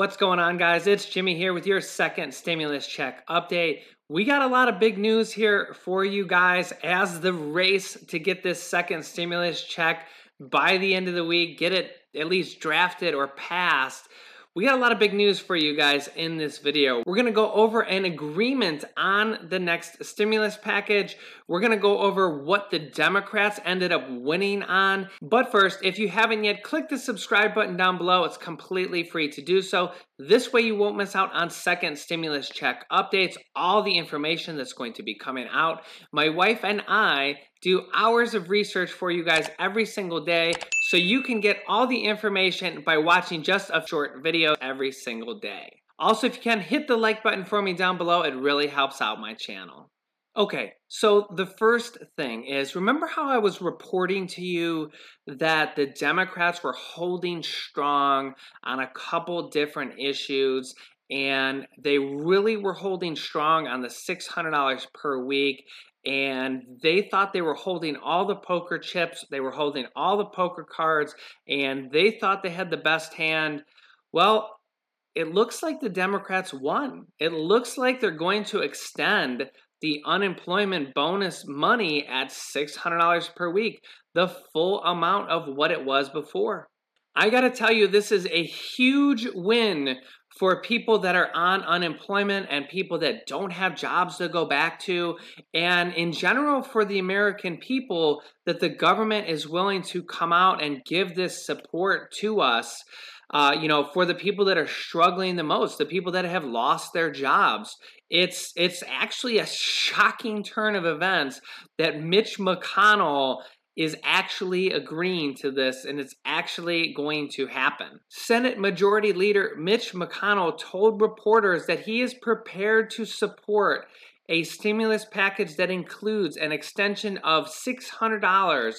What's going on, guys? It's Jimmy here with your second stimulus check update. We got a lot of big news here for you guys as the race to get this second stimulus check by the end of the week, get it at least drafted or passed. We got a lot of big news for you guys in this video. We're gonna go over an agreement on the next stimulus package. We're gonna go over what the Democrats ended up winning on. But first, if you haven't yet, click the subscribe button down below. It's completely free to do so. This way you won't miss out on second stimulus check updates, all the information that's going to be coming out. My wife and I do hours of research for you guys every single day. So you can get all the information by watching just a short video every single day. Also, if you can, hit the like button for me down below. It really helps out my channel. Okay, so the first thing is remember how I was reporting to you that the Democrats were holding strong on a couple different issues and they really were holding strong on the $600 per week and they thought they were holding all the poker chips, they were holding all the poker cards, and they thought they had the best hand. Well, it looks like the Democrats won. It looks like they're going to extend the unemployment bonus money at $600 per week, the full amount of what it was before. I got to tell you, this is a huge win for people that are on unemployment and people that don't have jobs to go back to, and in general for the American people, that the government is willing to come out and give this support to us. Uh, you know, for the people that are struggling the most, the people that have lost their jobs, it's it's actually a shocking turn of events that Mitch McConnell is actually agreeing to this and it's actually going to happen. Senate Majority Leader Mitch McConnell told reporters that he is prepared to support a stimulus package that includes an extension of $600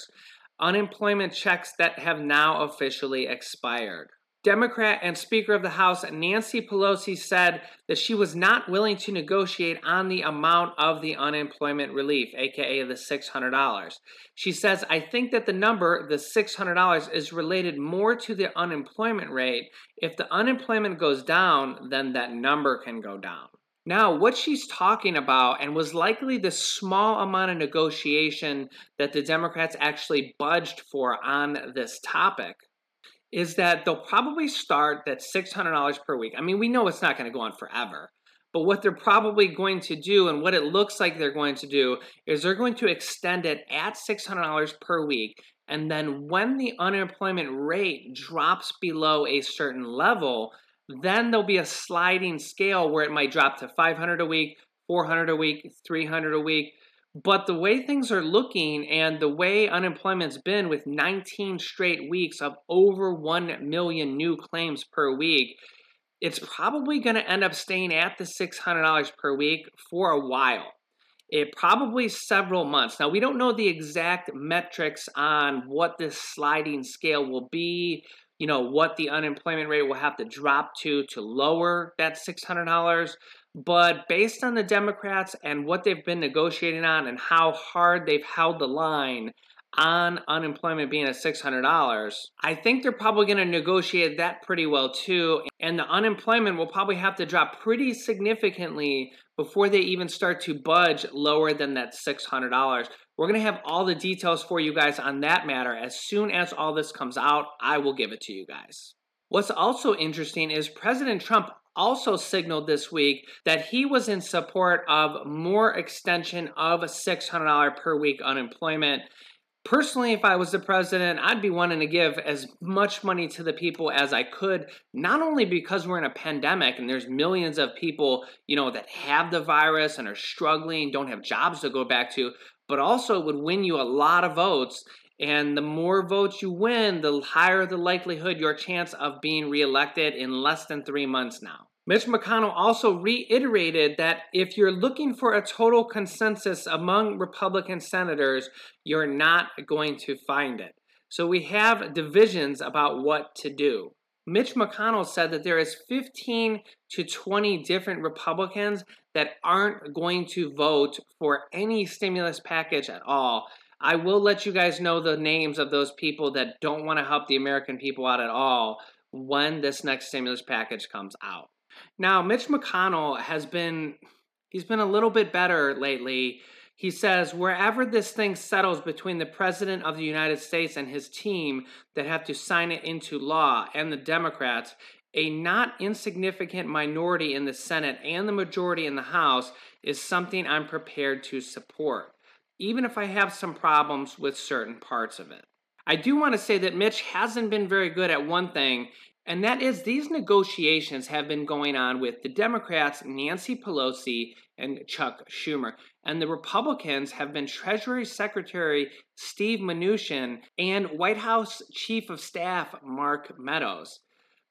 unemployment checks that have now officially expired. Democrat and Speaker of the House Nancy Pelosi said that she was not willing to negotiate on the amount of the unemployment relief, aka the $600. She says, I think that the number, the $600, is related more to the unemployment rate. If the unemployment goes down, then that number can go down. Now, what she's talking about, and was likely the small amount of negotiation that the Democrats actually budged for on this topic, is that they'll probably start at $600 per week. I mean, we know it's not going to go on forever, but what they're probably going to do and what it looks like they're going to do is they're going to extend it at $600 per week. And then when the unemployment rate drops below a certain level, then there'll be a sliding scale where it might drop to 500 a week, 400 a week, 300 a week, but the way things are looking and the way unemployment's been with 19 straight weeks of over 1 million new claims per week, it's probably going to end up staying at the $600 per week for a while. It probably several months. Now, we don't know the exact metrics on what this sliding scale will be, you know, what the unemployment rate will have to drop to to lower that $600 but based on the Democrats and what they've been negotiating on and how hard they've held the line on unemployment being at $600, I think they're probably going to negotiate that pretty well too. And the unemployment will probably have to drop pretty significantly before they even start to budge lower than that $600. We're going to have all the details for you guys on that matter. As soon as all this comes out, I will give it to you guys. What's also interesting is President Trump also signaled this week that he was in support of more extension of $600 per week unemployment. Personally, if I was the president, I'd be wanting to give as much money to the people as I could, not only because we're in a pandemic and there's millions of people, you know, that have the virus and are struggling, don't have jobs to go back to, but also it would win you a lot of votes. And the more votes you win, the higher the likelihood your chance of being reelected in less than three months now. Mitch McConnell also reiterated that if you're looking for a total consensus among Republican senators, you're not going to find it. So we have divisions about what to do. Mitch McConnell said that there is 15 to 20 different Republicans that aren't going to vote for any stimulus package at all. I will let you guys know the names of those people that don't want to help the American people out at all when this next stimulus package comes out. Now, Mitch McConnell has been he's been a little bit better lately. He says, wherever this thing settles between the President of the United States and his team that have to sign it into law and the Democrats, a not insignificant minority in the Senate and the majority in the House is something I'm prepared to support, even if I have some problems with certain parts of it. I do want to say that Mitch hasn't been very good at one thing, and that is, these negotiations have been going on with the Democrats, Nancy Pelosi, and Chuck Schumer. And the Republicans have been Treasury Secretary Steve Mnuchin and White House Chief of Staff Mark Meadows.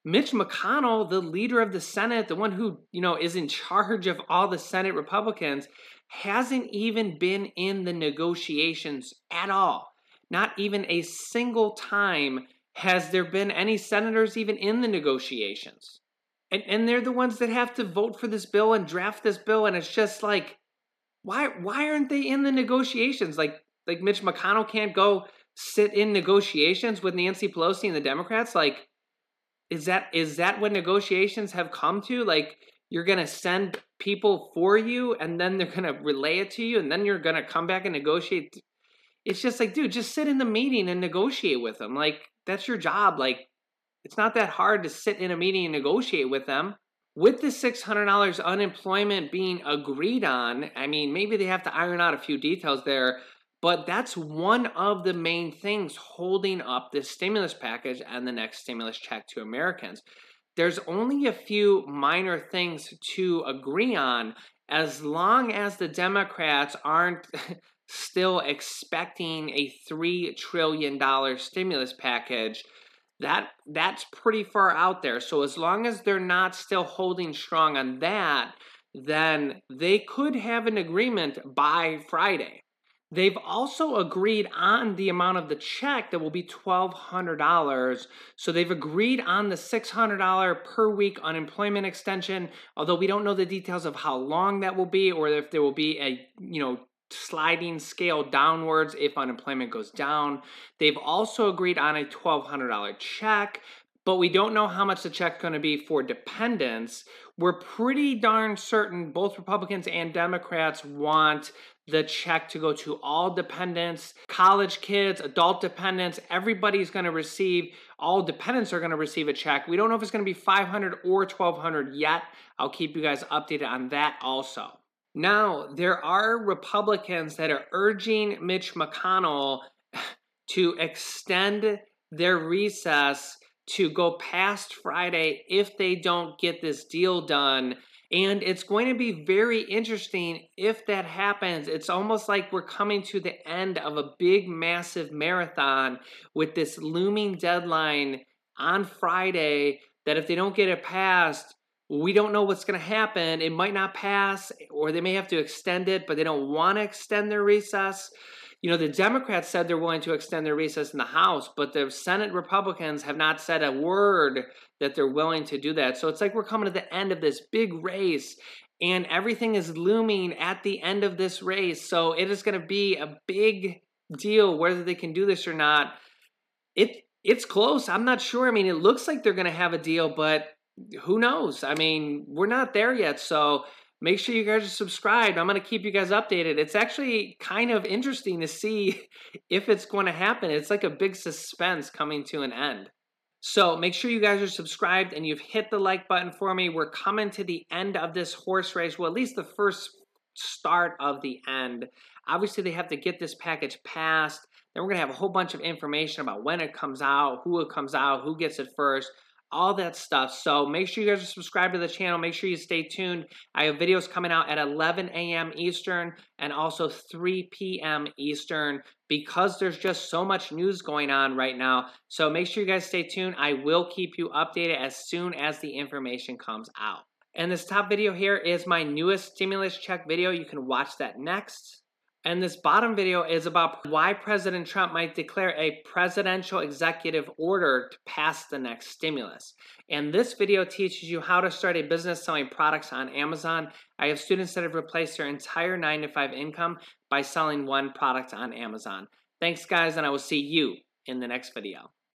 Mitch McConnell, the leader of the Senate, the one who, you know, is in charge of all the Senate Republicans, hasn't even been in the negotiations at all. Not even a single time has there been any senators even in the negotiations? And, and they're the ones that have to vote for this bill and draft this bill. And it's just like, why, why aren't they in the negotiations? Like, like Mitch McConnell can't go sit in negotiations with Nancy Pelosi and the Democrats. Like, is that, is that what negotiations have come to? Like, you're going to send people for you and then they're going to relay it to you and then you're going to come back and negotiate. It's just like, dude, just sit in the meeting and negotiate with them. Like, that's your job. Like, it's not that hard to sit in a meeting and negotiate with them. With the $600 unemployment being agreed on, I mean, maybe they have to iron out a few details there, but that's one of the main things holding up this stimulus package and the next stimulus check to Americans. There's only a few minor things to agree on, as long as the Democrats aren't still expecting a $3 trillion stimulus package, that that's pretty far out there. So as long as they're not still holding strong on that, then they could have an agreement by Friday. They've also agreed on the amount of the check that will be $1,200. So they've agreed on the $600 per week unemployment extension, although we don't know the details of how long that will be or if there will be a, you know, sliding scale downwards if unemployment goes down. They've also agreed on a $1,200 check, but we don't know how much the check's going to be for dependents. We're pretty darn certain both Republicans and Democrats want the check to go to all dependents, college kids, adult dependents, everybody's going to receive, all dependents are going to receive a check. We don't know if it's going to be 500 or 1200 yet. I'll keep you guys updated on that also. Now, there are Republicans that are urging Mitch McConnell to extend their recess to go past Friday if they don't get this deal done and it's going to be very interesting if that happens. It's almost like we're coming to the end of a big, massive marathon with this looming deadline on Friday that if they don't get it passed, we don't know what's going to happen. It might not pass, or they may have to extend it, but they don't want to extend their recess. You know, the Democrats said they're willing to extend their recess in the House, but the Senate Republicans have not said a word that they're willing to do that. So it's like we're coming to the end of this big race and everything is looming at the end of this race. So it is going to be a big deal whether they can do this or not. It it's close. I'm not sure. I mean, it looks like they're going to have a deal, but who knows? I mean, we're not there yet. So make sure you guys are subscribed. I'm going to keep you guys updated. It's actually kind of interesting to see if it's going to happen. It's like a big suspense coming to an end. So make sure you guys are subscribed and you've hit the like button for me. We're coming to the end of this horse race, well, at least the first start of the end. Obviously, they have to get this package passed. Then we're going to have a whole bunch of information about when it comes out, who it comes out, who gets it first, all that stuff. So make sure you guys are subscribed to the channel. Make sure you stay tuned. I have videos coming out at 11 a.m. Eastern and also 3 p.m. Eastern because there's just so much news going on right now. So make sure you guys stay tuned. I will keep you updated as soon as the information comes out. And this top video here is my newest stimulus check video. You can watch that next. And this bottom video is about why President Trump might declare a presidential executive order to pass the next stimulus. And this video teaches you how to start a business selling products on Amazon. I have students that have replaced their entire nine to five income by selling one product on Amazon. Thanks, guys, and I will see you in the next video.